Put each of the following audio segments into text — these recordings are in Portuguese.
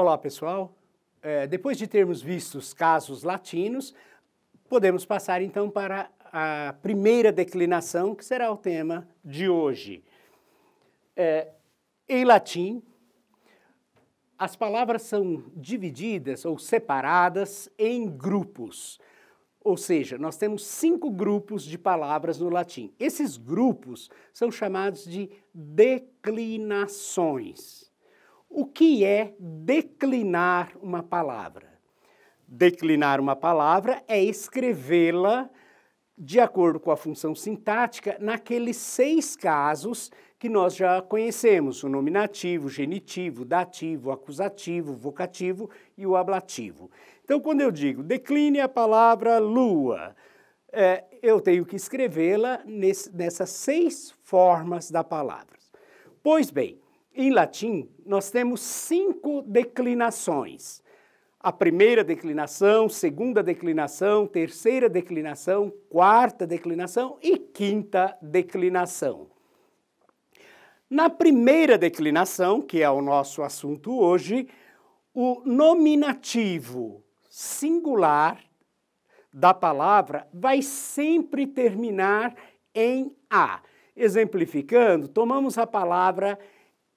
Olá, pessoal. É, depois de termos visto os casos latinos, podemos passar então para a primeira declinação, que será o tema de hoje. É, em latim, as palavras são divididas ou separadas em grupos. Ou seja, nós temos cinco grupos de palavras no latim. Esses grupos são chamados de declinações. O que é declinar uma palavra? Declinar uma palavra é escrevê-la de acordo com a função sintática naqueles seis casos que nós já conhecemos: o nominativo, genitivo, dativo, acusativo, vocativo e o ablativo. Então, quando eu digo decline a palavra lua, é, eu tenho que escrevê-la nessas seis formas da palavra. Pois bem, em latim, nós temos cinco declinações. A primeira declinação, segunda declinação, terceira declinação, quarta declinação e quinta declinação. Na primeira declinação, que é o nosso assunto hoje, o nominativo singular da palavra vai sempre terminar em A. Exemplificando, tomamos a palavra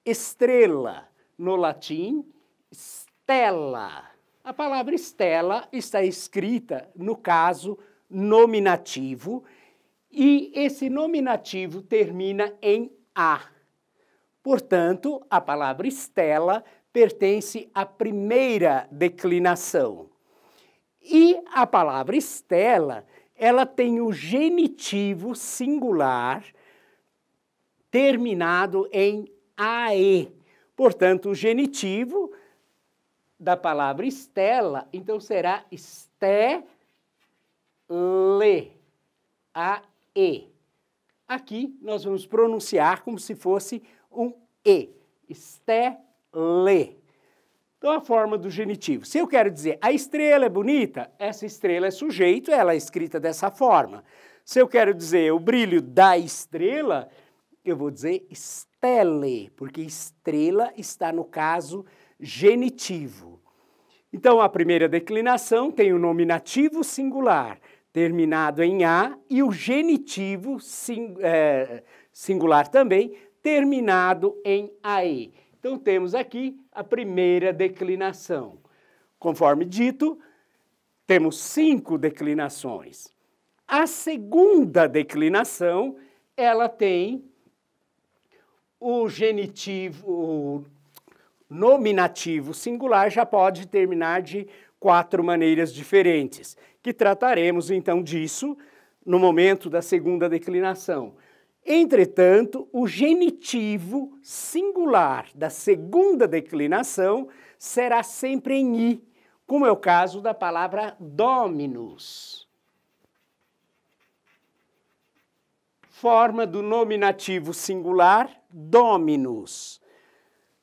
estrela no latim, stella. A palavra stella está escrita, no caso, nominativo, e esse nominativo termina em a. Portanto, a palavra stella pertence à primeira declinação. E a palavra estela, ela tem o genitivo singular terminado em ae. Portanto, o genitivo da palavra estela, então será estele, a-e. Aqui nós vamos pronunciar como se fosse um e, estele. Então, a forma do genitivo. Se eu quero dizer a estrela é bonita, essa estrela é sujeito, ela é escrita dessa forma. Se eu quero dizer o brilho da estrela, eu vou dizer stele, porque estrela está no caso genitivo. Então, a primeira declinação tem o nominativo singular, terminado em A, e o genitivo sing, é, singular também, terminado em AE. Então, temos aqui a primeira declinação. Conforme dito, temos cinco declinações. A segunda declinação, ela tem o genitivo, o nominativo singular já pode terminar de quatro maneiras diferentes, que trataremos então disso no momento da segunda declinação. Entretanto, o genitivo singular da segunda declinação será sempre em i, como é o caso da palavra dominus. Forma do nominativo singular dominus.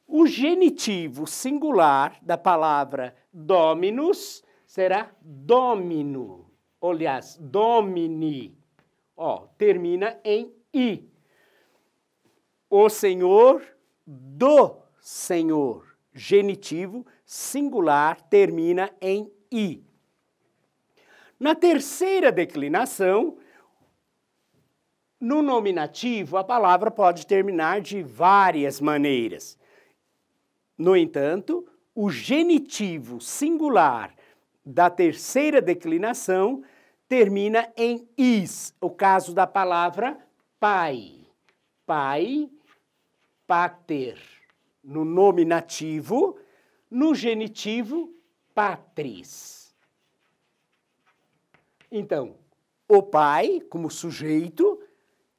O genitivo singular da palavra dominus será domino. Aliás, domini. Ó, termina em i. O Senhor do Senhor. Genitivo singular termina em i. Na terceira declinação, no nominativo, a palavra pode terminar de várias maneiras. No entanto, o genitivo singular da terceira declinação termina em is, o caso da palavra pai. Pai, pater. No nominativo, no genitivo, patris. Então, o pai, como sujeito,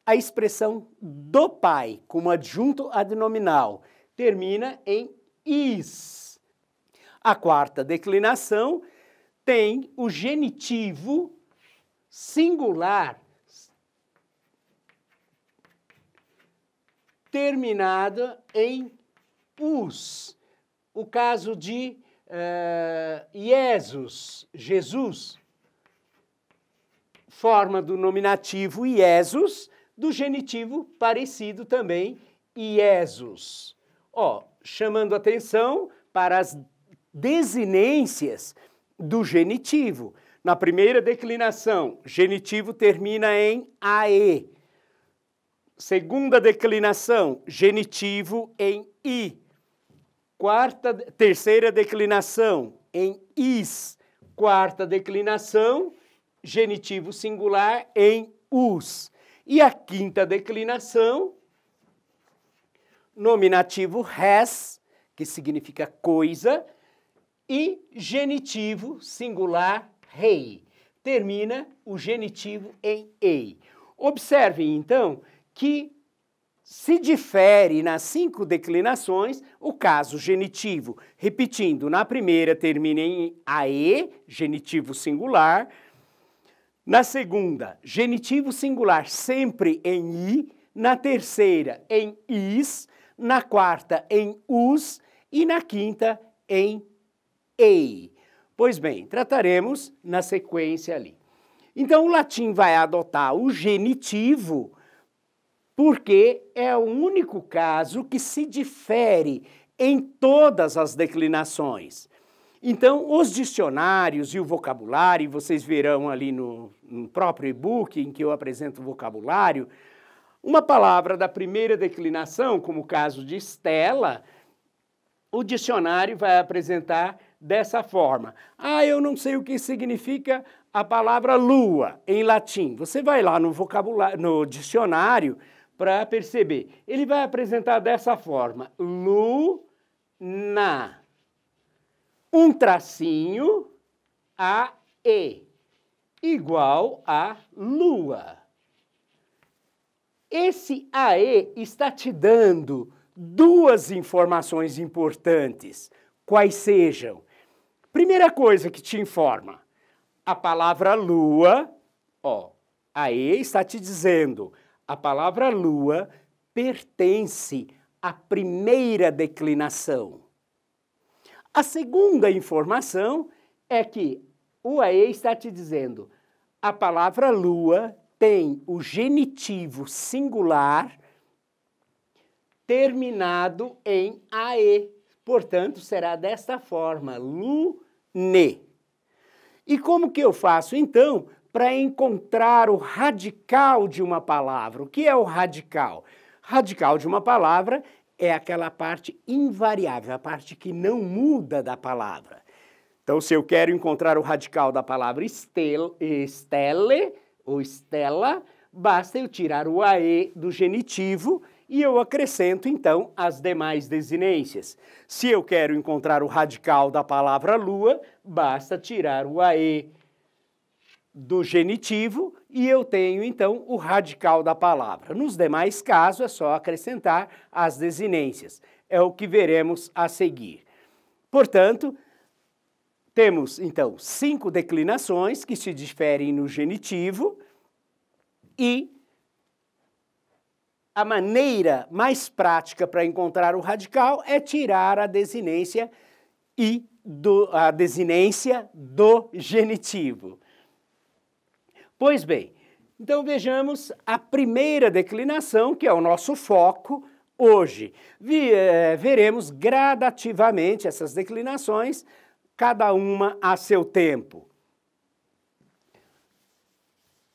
a expressão do pai, como adjunto adnominal, termina em is. A quarta declinação tem o genitivo singular terminada em us. O caso de uh, Jesus, Jesus, forma do nominativo Jesus, do genitivo, parecido também, iesus. Ó, chamando atenção para as desinências do genitivo. Na primeira declinação, genitivo termina em AE. Segunda declinação, genitivo em I. Quarta, terceira declinação, em IS. Quarta declinação, genitivo singular em US. E a quinta declinação, nominativo res, que significa coisa, e genitivo singular rei. Termina o genitivo em ei. Observem, então, que se difere nas cinco declinações o caso genitivo. Repetindo, na primeira termina em AE, genitivo singular, na segunda, genitivo singular sempre em i. Na terceira, em is. Na quarta, em us. E na quinta, em ei. Pois bem, trataremos na sequência ali. Então, o latim vai adotar o genitivo porque é o único caso que se difere em todas as declinações. Então, os dicionários e o vocabulário, vocês verão ali no, no próprio e-book em que eu apresento o vocabulário, uma palavra da primeira declinação, como o caso de Estela, o dicionário vai apresentar dessa forma. Ah, eu não sei o que significa a palavra lua em latim. Você vai lá no vocabulário, no dicionário para perceber. Ele vai apresentar dessa forma: luna um tracinho a E igual a Lua. Esse AE está te dando duas informações importantes, quais sejam. Primeira coisa que te informa, a palavra lua, ó, AE está te dizendo, a palavra lua pertence à primeira declinação. A segunda informação é que o AE está te dizendo a palavra lua tem o genitivo singular terminado em AE. Portanto, será desta forma, lune. E como que eu faço então para encontrar o radical de uma palavra? O que é o radical? Radical de uma palavra é aquela parte invariável, a parte que não muda da palavra. Então, se eu quero encontrar o radical da palavra estel, estele ou estela, basta eu tirar o AE do genitivo e eu acrescento então as demais desinências. Se eu quero encontrar o radical da palavra lua, basta tirar o AE do genitivo e eu tenho então o radical da palavra. Nos demais casos é só acrescentar as desinências. É o que veremos a seguir. Portanto, temos então cinco declinações que se diferem no genitivo e a maneira mais prática para encontrar o radical é tirar a desinência e do, a desinência do genitivo. Pois bem, então vejamos a primeira declinação, que é o nosso foco hoje. Vi, é, veremos gradativamente essas declinações, cada uma a seu tempo.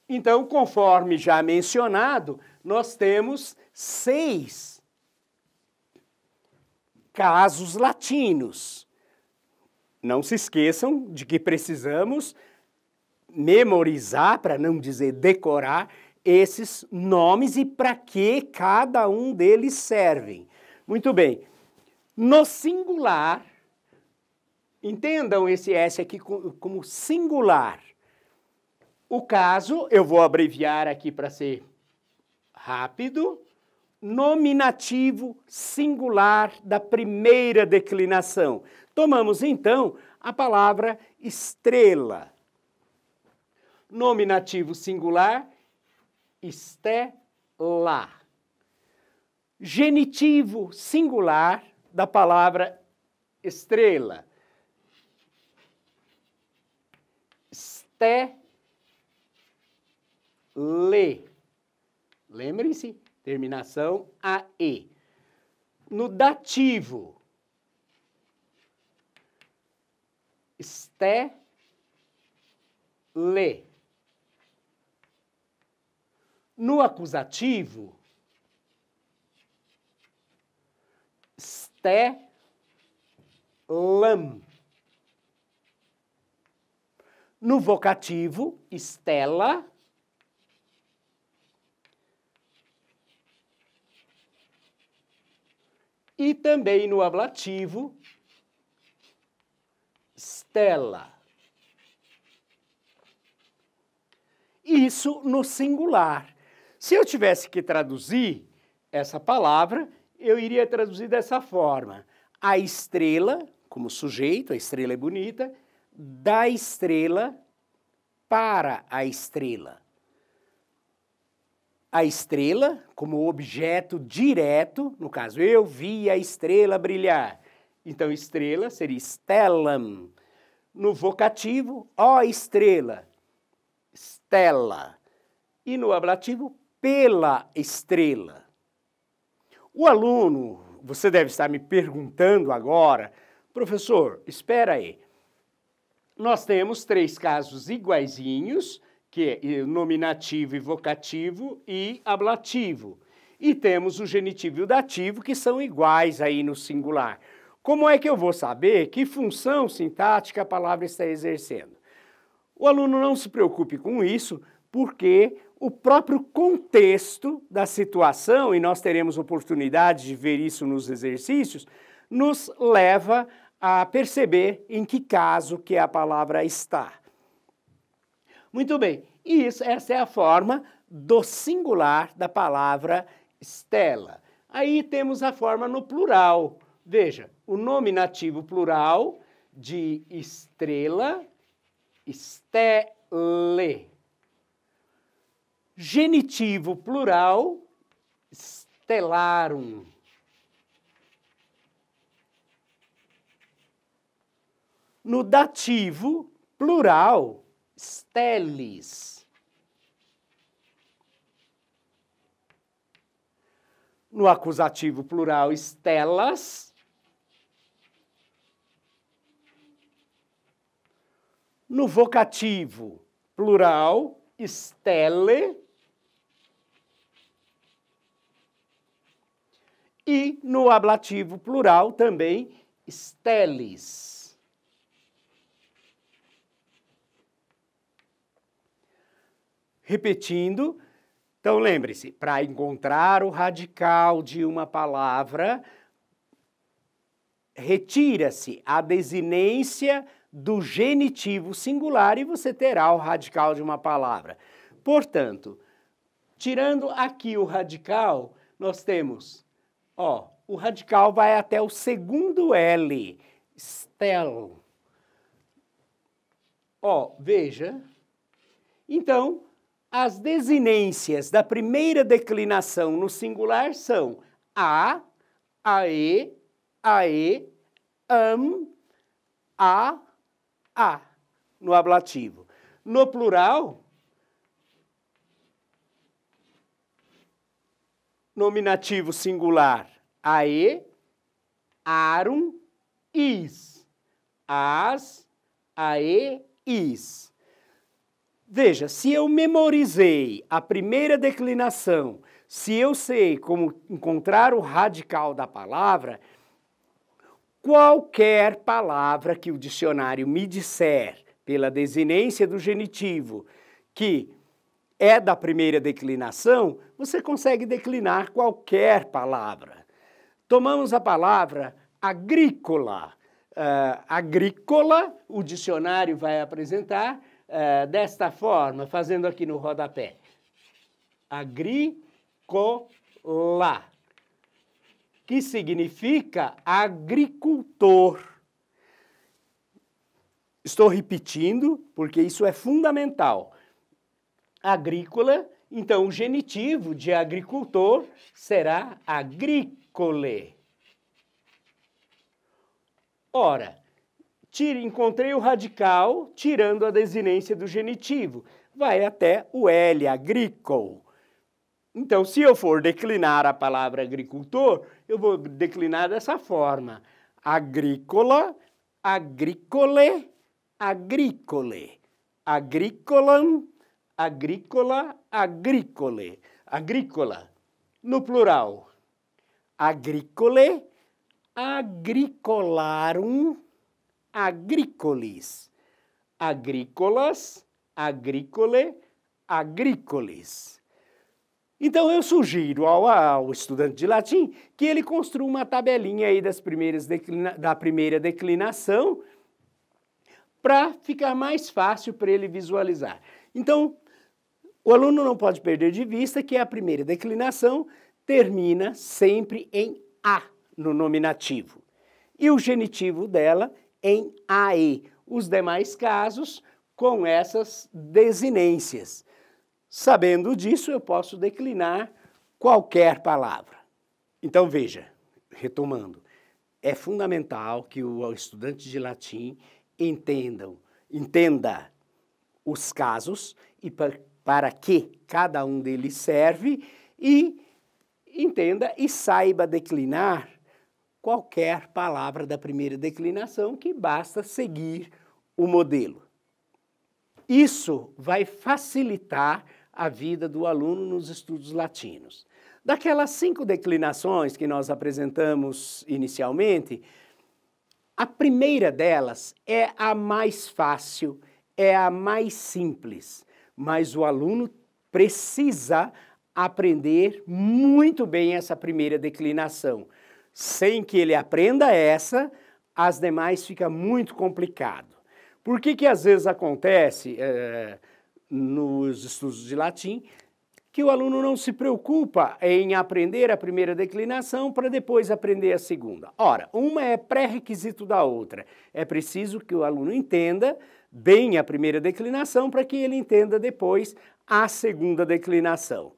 Então, conforme já mencionado, nós temos seis casos latinos. Não se esqueçam de que precisamos memorizar, para não dizer decorar, esses nomes e para que cada um deles servem. Muito bem. No singular, entendam esse S aqui como singular. O caso, eu vou abreviar aqui para ser rápido, nominativo singular da primeira declinação. Tomamos então a palavra estrela. Nominativo singular, estela. Genitivo singular da palavra estrela. Stele. Lembrem-se, terminação AE. No dativo, Stele. No acusativo, lam, No vocativo, Estela. E também no ablativo, Stella. Isso no singular. Se eu tivesse que traduzir essa palavra, eu iria traduzir dessa forma: a estrela, como sujeito, a estrela é bonita, da estrela para a estrela. A estrela, como objeto direto, no caso, eu vi a estrela brilhar. Então, estrela seria Stella, No vocativo, ó estrela, stella. E no ablativo, pela estrela. O aluno, você deve estar me perguntando agora, professor, espera aí. Nós temos três casos iguaizinhos, que é nominativo e vocativo e ablativo. E temos o genitivo e o dativo, que são iguais aí no singular. Como é que eu vou saber que função sintática a palavra está exercendo? O aluno não se preocupe com isso, porque o próprio contexto da situação, e nós teremos oportunidade de ver isso nos exercícios, nos leva a perceber em que caso que a palavra está. Muito bem, e isso, essa é a forma do singular da palavra estela. Aí temos a forma no plural. Veja, o nominativo plural de estrela, estele genitivo plural, stellarum. No dativo plural, stelis. No acusativo plural, estelas. No vocativo plural, estele E no ablativo plural também, steles. Repetindo, então lembre-se, para encontrar o radical de uma palavra, retira-se a desinência do genitivo singular e você terá o radical de uma palavra. Portanto, tirando aqui o radical, nós temos Ó, o radical vai até o segundo L, stelo. Ó, veja. Então, as desinências da primeira declinação no singular são a, ae, ae, am, a, a, no ablativo. No plural, Nominativo singular, ae, arum, is. As, ae, is. Veja, se eu memorizei a primeira declinação, se eu sei como encontrar o radical da palavra, qualquer palavra que o dicionário me disser pela desinência do genitivo que é da primeira declinação, você consegue declinar qualquer palavra. Tomamos a palavra agrícola. Uh, agrícola, o dicionário vai apresentar uh, desta forma, fazendo aqui no rodapé. Agrícola, que significa agricultor. Estou repetindo porque isso é fundamental agrícola, então o genitivo de agricultor será agricole. Ora, tire, encontrei o radical tirando a desinência do genitivo. Vai até o L, agrícola. Então, se eu for declinar a palavra agricultor, eu vou declinar dessa forma: agrícola, agricole, agricole, agricolam, agrícola, agricole, agrícola, no plural. Agricole, agricolarum, agrícolis. Agrícolas, agricole, agrícolis. Então eu sugiro ao, ao, estudante de latim que ele construa uma tabelinha aí das primeiras declina, da primeira declinação para ficar mais fácil para ele visualizar. Então, o aluno não pode perder de vista que a primeira declinação termina sempre em A no nominativo e o genitivo dela em AE. Os demais casos com essas desinências. Sabendo disso, eu posso declinar qualquer palavra. Então veja, retomando, é fundamental que o estudante de latim entendam, entenda os casos e para que cada um deles serve e entenda e saiba declinar qualquer palavra da primeira declinação que basta seguir o modelo. Isso vai facilitar a vida do aluno nos estudos latinos. Daquelas cinco declinações que nós apresentamos inicialmente, a primeira delas é a mais fácil, é a mais simples mas o aluno precisa aprender muito bem essa primeira declinação. Sem que ele aprenda essa, as demais fica muito complicado. Por que que às vezes acontece é, nos estudos de latim que o aluno não se preocupa em aprender a primeira declinação para depois aprender a segunda. Ora, uma é pré-requisito da outra. É preciso que o aluno entenda bem a primeira declinação para que ele entenda depois a segunda declinação.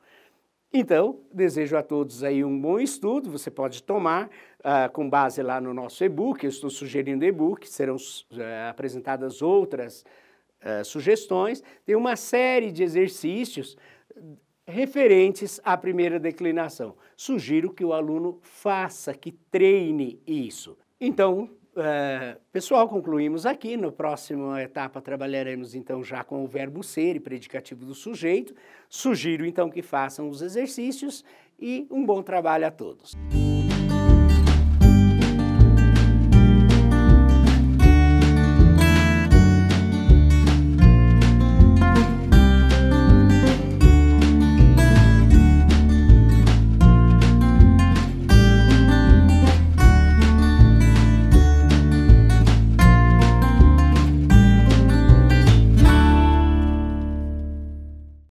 Então, desejo a todos aí um bom estudo. Você pode tomar uh, com base lá no nosso e-book. Eu estou sugerindo e-book, serão uh, apresentadas outras uh, sugestões. Tem uma série de exercícios referentes à primeira declinação. Sugiro que o aluno faça, que treine isso. Então, Uh, pessoal, concluímos aqui. Na próxima etapa trabalharemos então já com o verbo ser e predicativo do sujeito. Sugiro então que façam os exercícios e um bom trabalho a todos.